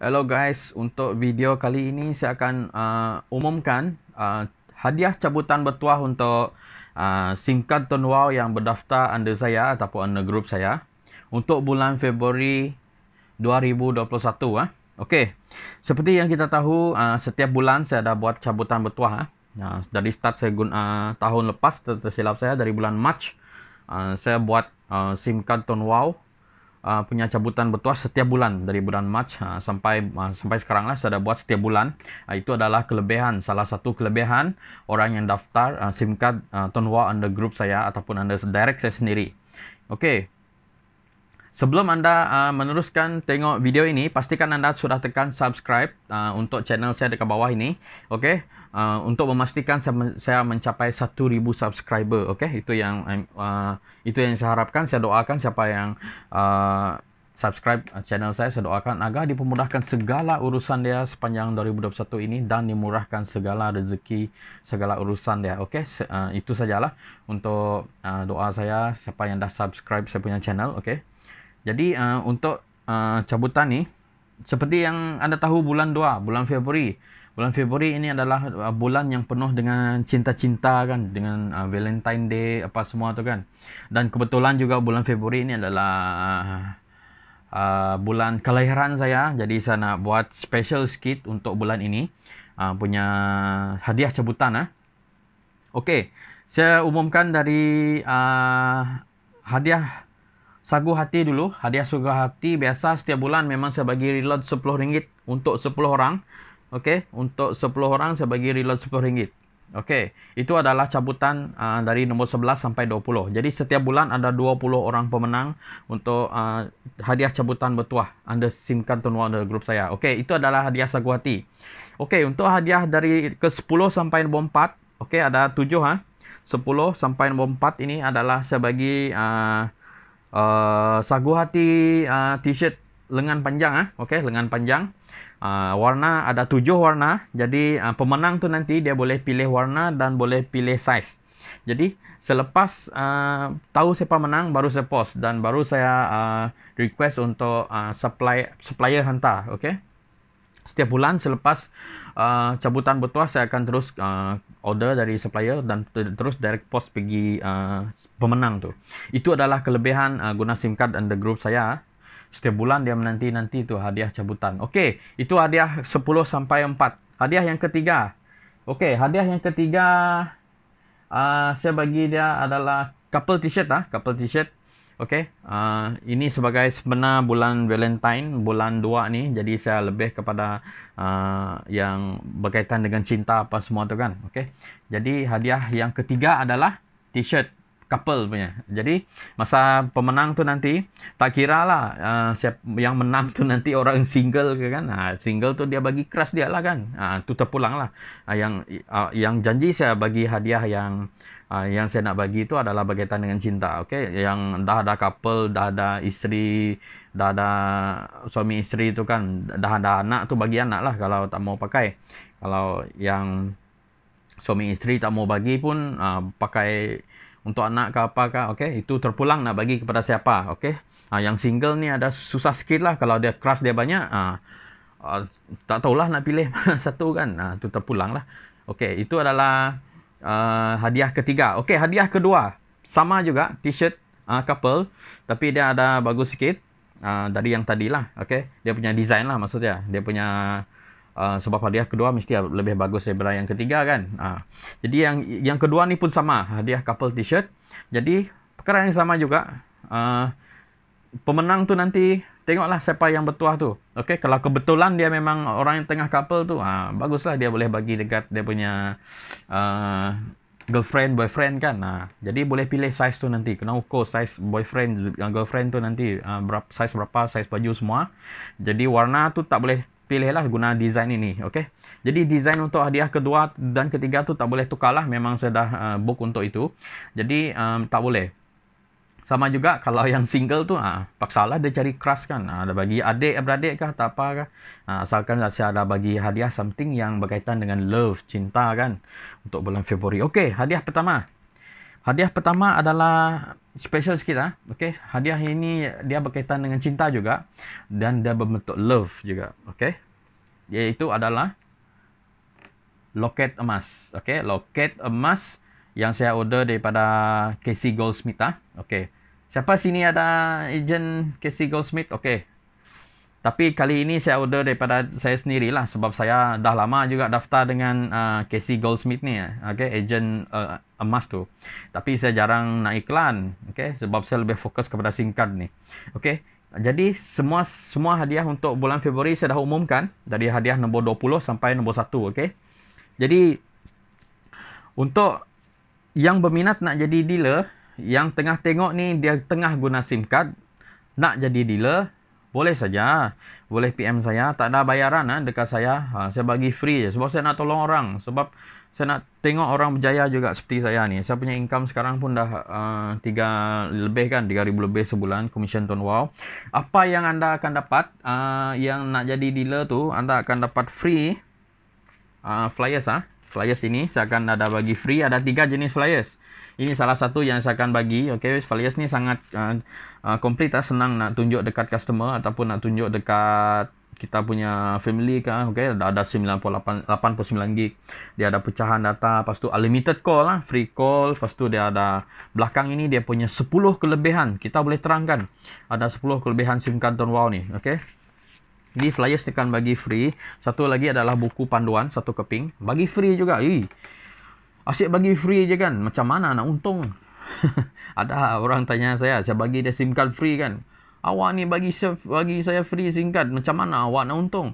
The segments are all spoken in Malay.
Hello guys, untuk video kali ini saya akan uh, umumkan uh, hadiah cabutan bertuah untuk uh, SIM card Tuan Wow yang berdaftar under saya ataupun under grup saya untuk bulan Februari 2021. Uh. Okey, seperti yang kita tahu, uh, setiap bulan saya dah buat cabutan bertuah. Uh. Nah, dari start saya guna, uh, tahun lepas, tersilap saya, dari bulan March, uh, saya buat uh, SIM card Tuan Wow Ah, punya cabutan bertuah setiap bulan dari bulan Mac uh, ah, sampai uh, sampai sekarang lah saya dah buat setiap bulan uh, itu adalah kelebihan salah satu kelebihan orang yang daftar uh, SIM card uh, Tonwa under group saya ataupun under direct saya sendiri. Okey. Sebelum anda uh, meneruskan tengok video ini, pastikan anda sudah tekan subscribe uh, untuk channel saya dekat bawah ini. Okay? Uh, ah, untuk memastikan saya, saya mencapai 1,000 subscriber. Okay? Itu yang uh, itu yang saya harapkan. Saya doakan siapa yang uh, subscribe channel saya. Saya doakan agar dipermudahkan segala urusan dia sepanjang 2021 ini dan dimurahkan segala rezeki, segala urusan dia. Okay? Uh, itu sajalah untuk uh, doa saya siapa yang dah subscribe saya punya channel. Okay? Jadi uh, untuk uh, cabutan ni seperti yang anda tahu bulan 2, bulan Februari. Bulan Februari ini adalah uh, bulan yang penuh dengan cinta-cinta kan dengan uh, Valentine Day apa semua tu kan. Dan kebetulan juga bulan Februari ini adalah uh, uh, bulan kelahiran saya. Jadi saya nak buat special skit untuk bulan ini uh, punya hadiah cabutan ah. Okey, saya umumkan dari uh, hadiah sagu hati dulu. Hadiah sagu hati biasa setiap bulan memang saya bagi reload RM10 untuk 10 orang. Okey, untuk 10 orang saya bagi reload RM10. Okey, itu adalah cabutan uh, dari nombor 11 sampai 20. Jadi setiap bulan ada 20 orang pemenang untuk uh, hadiah cabutan bertuah Anda simkan tuan dalam grup saya. Okey, itu adalah hadiah sagu hati. Okey, untuk hadiah dari ke 10 sampai nombor 4, okey ada 7 ha. 10 sampai nombor 4 ini adalah saya bagi uh, uh, sagu hati uh, t-shirt lengan panjang ah okey lengan panjang uh, warna ada tujuh warna jadi uh, pemenang tu nanti dia boleh pilih warna dan boleh pilih size jadi selepas uh, tahu siapa menang baru saya post dan baru saya uh, request untuk uh, supply supplier hantar okey setiap bulan selepas uh, cabutan bertuah saya akan terus uh, order dari supplier dan terus direct post pergi uh, pemenang tu. Itu adalah kelebihan uh, guna SIM card under group saya. Setiap bulan dia menanti-nanti tu hadiah cabutan. Okey, itu hadiah 10 sampai 4. Hadiah yang ketiga. Okey, hadiah yang ketiga uh, saya bagi dia adalah couple t-shirt ah, couple t-shirt. Uh, Okay, uh, ini sebagai sebenar bulan Valentine, bulan 2 ni. Jadi, saya lebih kepada uh, yang berkaitan dengan cinta apa semua tu kan. Okay, jadi hadiah yang ketiga adalah T-shirt couple punya. Jadi masa pemenang tu nanti tak kira lah uh, siap yang menang tu nanti orang single ke kan? Uh, single tu dia bagi keras dia lah kan? Uh, tu terpulang lah. Uh, yang uh, yang janji saya bagi hadiah yang uh, yang saya nak bagi itu adalah berkaitan dengan cinta. Okay? Yang dah ada couple, dah ada isteri, dah ada suami isteri itu kan, dah ada anak tu bagi anak lah kalau tak mau pakai. Kalau yang suami isteri tak mau bagi pun uh, pakai untuk anak ke apa ke, okey, itu terpulang nak bagi kepada siapa, okey. Ha, yang single ni ada susah sikit lah kalau dia crush dia banyak, ha, ha, tak tahulah nak pilih mana satu kan, ha, itu terpulang lah. Okey, itu adalah uh, hadiah ketiga. Okey, hadiah kedua. Sama juga, t-shirt uh, couple, tapi dia ada bagus sikit uh, dari yang tadilah, okey. Dia punya design lah maksudnya, dia punya... Ah, sebab hadiah kedua mesti lebih bagus daripada yang ketiga kan. Uh, jadi yang yang kedua ni pun sama, hadiah couple t-shirt. Jadi perkara yang sama juga. Uh, pemenang tu nanti tengoklah siapa yang bertuah tu. Okey, kalau kebetulan dia memang orang yang tengah couple tu, uh, baguslah dia boleh bagi dekat dia punya uh, girlfriend boyfriend kan. Nah, uh, jadi boleh pilih size tu nanti. Kena ukur size boyfriend girlfriend tu nanti uh, berapa size berapa, size baju semua. Jadi warna tu tak boleh pilihlah guna design ini okey jadi design untuk hadiah kedua dan ketiga tu tak boleh tukarlah memang saya dah uh, eh, book untuk itu jadi um, tak boleh sama juga kalau yang single tu ah ha, paksalah dia cari crush kan ha, ada bagi adik beradik kah tak apa kah ha, asalkan lah saya ada bagi hadiah something yang berkaitan dengan love cinta kan untuk bulan Februari okey hadiah pertama Hadiah pertama adalah special sikit lah. Okay. Hadiah ini dia berkaitan dengan cinta juga. Dan dia berbentuk love juga. Okay. Iaitu adalah loket emas. Okay. Loket emas yang saya order daripada Casey Goldsmith lah. Okay. Siapa sini ada agent Casey Goldsmith? Okay. Tapi kali ini saya order daripada saya sendiri lah sebab saya dah lama juga daftar dengan uh, Casey Goldsmith ni, okay, agent uh, emas tu. Tapi saya jarang nak iklan, okay, sebab saya lebih fokus kepada singkat ni, okay. Jadi semua semua hadiah untuk bulan Februari saya dah umumkan dari hadiah nombor 20 sampai nombor 1, okay. Jadi untuk yang berminat nak jadi dealer, yang tengah tengok ni dia tengah guna SIM card, nak jadi dealer, boleh saja. Boleh PM saya. Tak ada bayaran ha, dekat saya. Ha, saya bagi free je. Sebab saya nak tolong orang. Sebab saya nak tengok orang berjaya juga seperti saya ni. Saya punya income sekarang pun dah eh, tiga lebih kan. 3000 lebih sebulan. komisen Tuan Wow. Apa yang anda akan dapat. Uh, yang nak jadi dealer tu. Anda akan dapat free. Uh, flyers ah ha? Flyers ini. Saya akan ada bagi free. Ada tiga jenis flyers. Ini salah satu yang saya akan bagi. Okay. Flyers ni sangat... Uh, uh, complete lah senang nak tunjuk dekat customer ataupun nak tunjuk dekat kita punya family kan ah, okey ada ada 98 89 gig, dia ada pecahan data lepas tu unlimited call lah free call lepas tu dia ada belakang ini dia punya 10 kelebihan kita boleh terangkan ada 10 kelebihan SIM card Don Wow ni okey ini flyers tekan bagi free satu lagi adalah buku panduan satu keping bagi free juga Ih. asyik bagi free je kan macam mana nak untung ada orang tanya saya, saya bagi dia SIM card free kan. Awak ni bagi saya, bagi saya free SIM card, macam mana awak nak untung?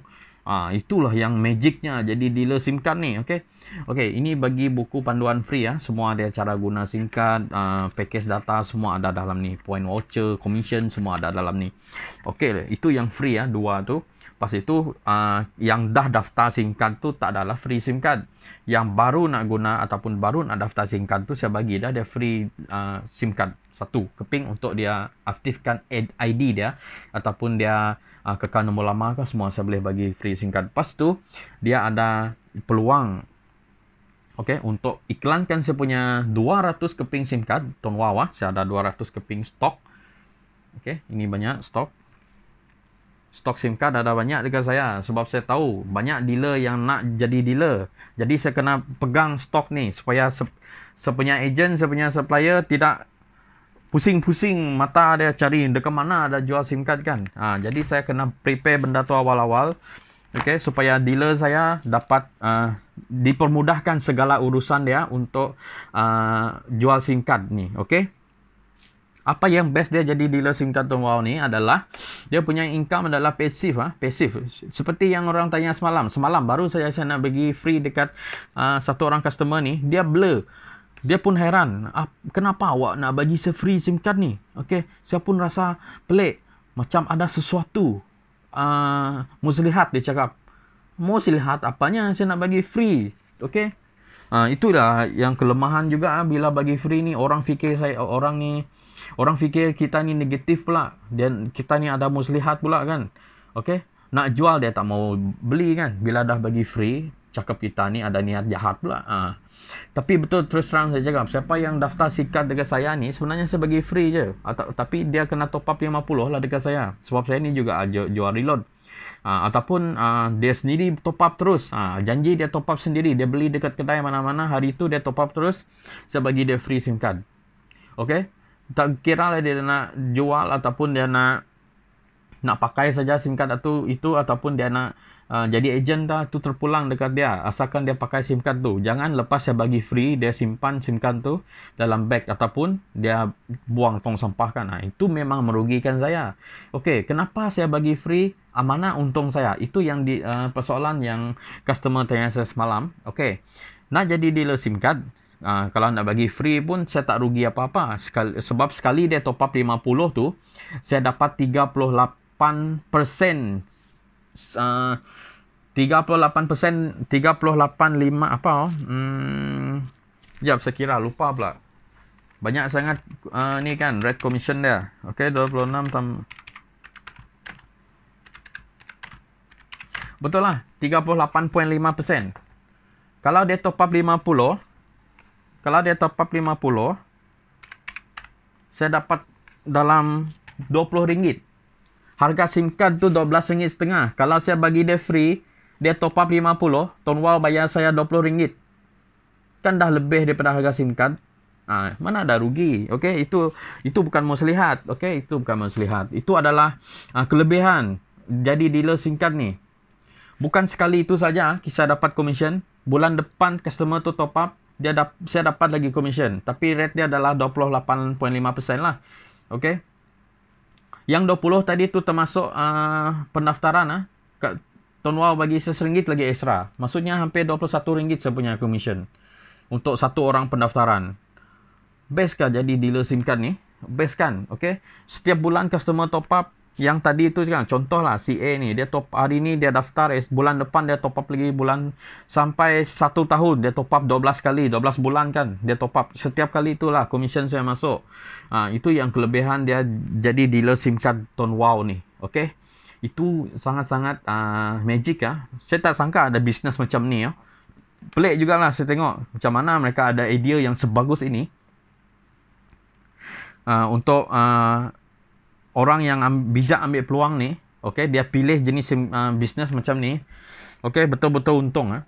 Ah, itulah yang magicnya jadi dealer SIM card ni, okey. Okey, ini bagi buku panduan free ya. Semua ada cara guna SIM card, uh, ha, pakej data semua ada dalam ni, point voucher, commission semua ada dalam ni. Okey, itu yang free ya, dua tu. Lepas itu uh, yang dah daftar SIM card tu tak adalah free SIM card. Yang baru nak guna ataupun baru nak daftar SIM card tu saya bagi dah dia free uh, SIM card satu keping untuk dia aktifkan ID dia ataupun dia uh, kekal nombor lama ke semua saya boleh bagi free SIM card. Lepas tu dia ada peluang okay untuk iklankan saya punya 200 keping SIM card, Tuan Wawa, saya ada 200 keping stok. okay ini banyak stok stok SIM card ada banyak dekat saya sebab saya tahu banyak dealer yang nak jadi dealer. Jadi saya kena pegang stok ni supaya sepunya agent, sepunya supplier tidak pusing-pusing mata dia cari dekat mana ada jual SIM card kan. Ha, jadi saya kena prepare benda tu awal-awal. Okay, supaya dealer saya dapat uh, dipermudahkan segala urusan dia untuk uh, jual SIM card ni. Okay apa yang best dia jadi dealer Singkatun Wow ni adalah dia punya income adalah pasif ah, ha? pasif. Seperti yang orang tanya semalam, semalam baru saya saya nak bagi free dekat uh, satu orang customer ni, dia blur. Dia pun heran, ah, kenapa awak nak bagi se-free SIM card ni? Okey, saya pun rasa pelik. Macam ada sesuatu uh, muslihat dia cakap. Muslihat apanya saya nak bagi free. Okey. Uh, itulah yang kelemahan juga bila bagi free ni orang fikir saya orang ni Orang fikir kita ni negatif pula. Dan kita ni ada muslihat pula kan. Okay. Nak jual dia tak mau beli kan. Bila dah bagi free, cakap kita ni ada niat jahat pula. Ha. Tapi betul terus terang saya cakap. Siapa yang daftar sikat dekat saya ni, sebenarnya saya bagi free je. Atau, tapi dia kena top up 50 lah dekat saya. Sebab saya ni juga jual reload. Ha, ataupun ha, dia sendiri top up terus. Ha, janji dia top up sendiri. Dia beli dekat kedai mana-mana. Hari tu dia top up terus. Saya bagi dia free SIM card. Okay tak kira lah dia nak jual ataupun dia nak nak pakai saja SIM card tu itu ataupun dia nak uh, jadi agent dah tu terpulang dekat dia asalkan dia pakai SIM card tu jangan lepas saya bagi free dia simpan SIM card tu dalam bag ataupun dia buang tong sampah kan nah, ha, itu memang merugikan saya okey kenapa saya bagi free amanah untung saya itu yang di uh, persoalan yang customer tanya saya semalam okey nak jadi dealer SIM card Uh, kalau nak bagi free pun saya tak rugi apa-apa sekali, sebab sekali dia top up 50 tu saya dapat 38% uh, 38% 385 apa oh hmm jap saya kira lupa pula banyak sangat uh, ni kan red commission dia okey 26 tam betul lah 38.5% kalau dia top up 50 kalau dia top up 50 saya dapat dalam 20 ringgit harga SIM card tu 12 ringgit setengah kalau saya bagi dia free dia top up 50 Tuan Wow bayar saya 20 ringgit kan dah lebih daripada harga SIM card Ah, mana ada rugi. Okay, itu itu bukan muslihat. Okay, itu bukan muslihat. Itu adalah ah, kelebihan jadi dealer singkat ni. Bukan sekali itu saja kisah dapat komisen. Bulan depan customer tu top up dia dap, saya dapat lagi commission. Tapi rate dia adalah 28.5% lah. Okay. Yang 20 tadi tu termasuk uh, pendaftaran. Uh, kat Tuan Wow bagi RM1 lagi extra. Maksudnya hampir RM21 saya punya commission. Untuk satu orang pendaftaran. Best kah jadi dealer SIM card ni? Best kan? Okay. Setiap bulan customer top up yang tadi itu kan contohlah CA ni dia top hari ni dia daftar eh, bulan depan dia top up lagi bulan sampai satu tahun dia top up 12 kali 12 bulan kan dia top up setiap kali itulah komisen saya masuk ha, itu yang kelebihan dia jadi dealer SIM card ton wow ni okey itu sangat-sangat uh, magic ah ha? saya tak sangka ada bisnes macam ni ya ha? pelik jugalah saya tengok macam mana mereka ada idea yang sebagus ini uh, untuk uh, orang yang amb, bijak ambil peluang ni, okay, dia pilih jenis uh, bisnes macam ni, okay, betul-betul untung. Eh.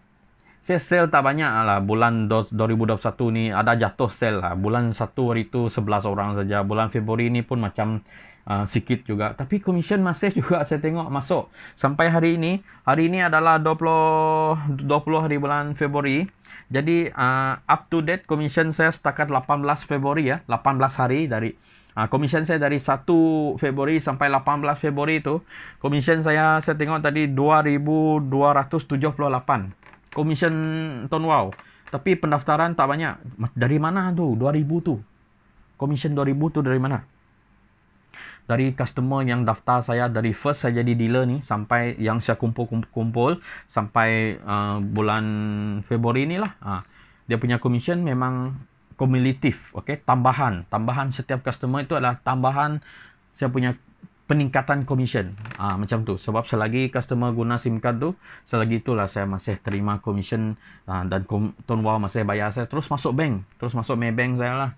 Saya sell tak banyak lah. Bulan 2021 ni ada jatuh sell lah. Bulan 1 hari tu 11 orang saja. Bulan Februari ni pun macam uh, sikit juga. Tapi komisen masih juga saya tengok masuk. Sampai hari ini. Hari ini adalah 20, 20 hari bulan Februari. Jadi uh, up to date komisen saya setakat 18 Februari ya. 18 hari dari... Ha, ah, komisen saya dari 1 Februari sampai 18 Februari itu, komisen saya saya tengok tadi 2278. Komisen Ton Wow. Tapi pendaftaran tak banyak. Dari mana tu 2000 tu? Komisen 2000 tu dari mana? Dari customer yang daftar saya dari first saya jadi dealer ni sampai yang saya kumpul-kumpul sampai uh, bulan Februari ni lah. Ha. Dia punya komisen memang cumulative okey tambahan tambahan setiap customer itu adalah tambahan saya punya peningkatan komisen ha, ah, macam tu sebab selagi customer guna SIM card tu selagi itulah saya masih terima komisen ha, ah, dan kom- Tuan masih bayar saya terus masuk bank terus masuk Maybank saya lah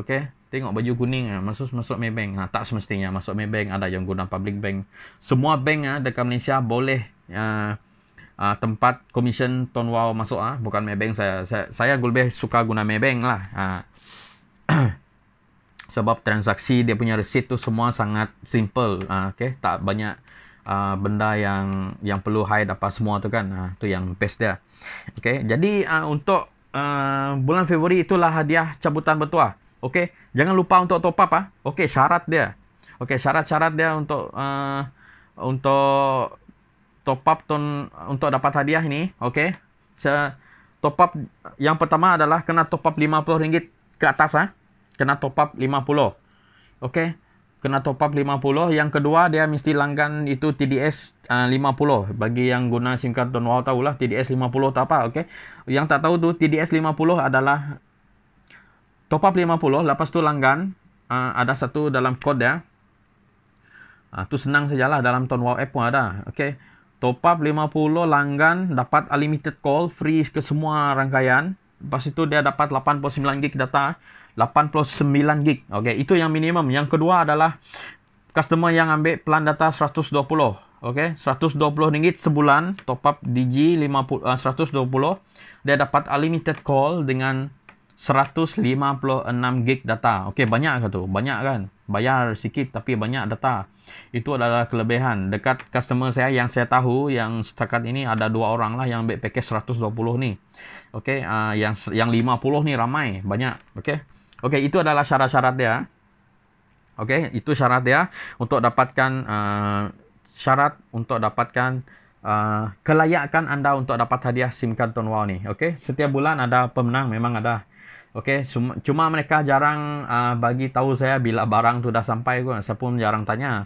okey tengok baju kuning ah, masuk masuk Maybank ha, tak semestinya masuk Maybank ada yang guna public bank semua bank ha, dekat Malaysia boleh uh, uh, tempat komisen Tuan Wow masuk ah, uh, bukan mebeng saya. Saya saya lebih suka guna mebeng lah. Uh. Sebab transaksi dia punya resit tu semua sangat simple. Uh, okay. tak banyak uh, benda yang yang perlu hide apa semua tu kan. Uh, tu yang best dia. Okay. jadi uh, untuk uh, bulan Februari itulah hadiah cabutan bertuah. okay jangan lupa untuk top up ah. Okey, syarat dia. okay syarat-syarat dia untuk uh, untuk top up ton, uh, untuk dapat hadiah ini, oke. top up yang pertama adalah kena top up RM50 ke atas ya, Kena top up 50. Oke. Kena top up 50. Yang kedua dia mesti langgan itu TDS uh, 50. Bagi yang guna SIM card Don Wow tahulah TDS 50 tapa, apa, oke. Yang tak tahu tu TDS 50 adalah top up 50 lepas tu langgan uh, ada satu dalam kod ya. Uh, tu senang sajalah dalam Tone Wow app pun ada. Oke. Okay? top up 50 langgan dapat unlimited call free ke semua rangkaian lepas itu dia dapat 89 gig data 89 gig okey itu yang minimum yang kedua adalah customer yang ambil plan data 120 okey 120 ringgit sebulan top up DG 50 uh, 120 dia dapat unlimited call dengan 156 gig data okey banyak ke tu banyak kan bayar sikit tapi banyak data. Itu adalah kelebihan. Dekat customer saya yang saya tahu yang setakat ini ada dua orang lah yang ambil package 120 ni. Okey, uh, yang yang 50 ni ramai, banyak. Okey. Okey, itu adalah syarat-syarat dia. Okey, itu syarat dia untuk dapatkan uh, syarat untuk dapatkan Uh, kelayakan anda untuk dapat hadiah SIM card Tuan ni. Okay? Setiap bulan ada pemenang memang ada. Okey, cuma mereka jarang uh, bagi tahu saya bila barang tu dah sampai kot. Saya pun jarang tanya.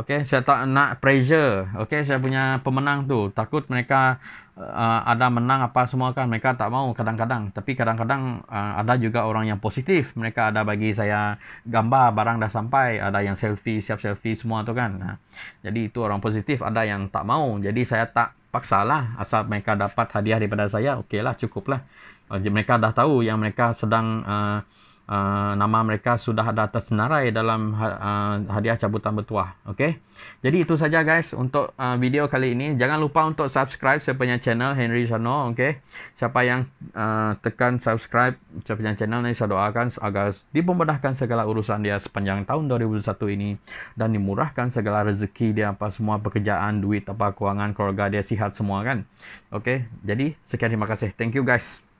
Okey, saya tak nak pressure. Okey, saya punya pemenang tu. Takut mereka uh, ada menang apa semua kan. Mereka tak mau kadang-kadang. Tapi kadang-kadang uh, ada juga orang yang positif. Mereka ada bagi saya gambar barang dah sampai. Ada yang selfie, siap selfie semua tu kan. Nah, jadi itu orang positif. Ada yang tak mau. Jadi saya tak paksalah. Asal mereka dapat hadiah daripada saya. Okeylah, cukuplah. Ah, mereka dah tahu yang mereka sedang uh, uh, nama mereka sudah ada tersenarai dalam uh, hadiah cabutan bertuah okey jadi itu saja guys untuk uh, video kali ini jangan lupa untuk subscribe saya punya channel Henry Sano okey siapa yang uh, tekan subscribe saya punya channel ini saya doakan agar dipermudahkan segala urusan dia sepanjang tahun 2021 ini dan dimurahkan segala rezeki dia apa semua pekerjaan duit apa kewangan keluarga dia sihat semua kan okey jadi sekian terima kasih thank you guys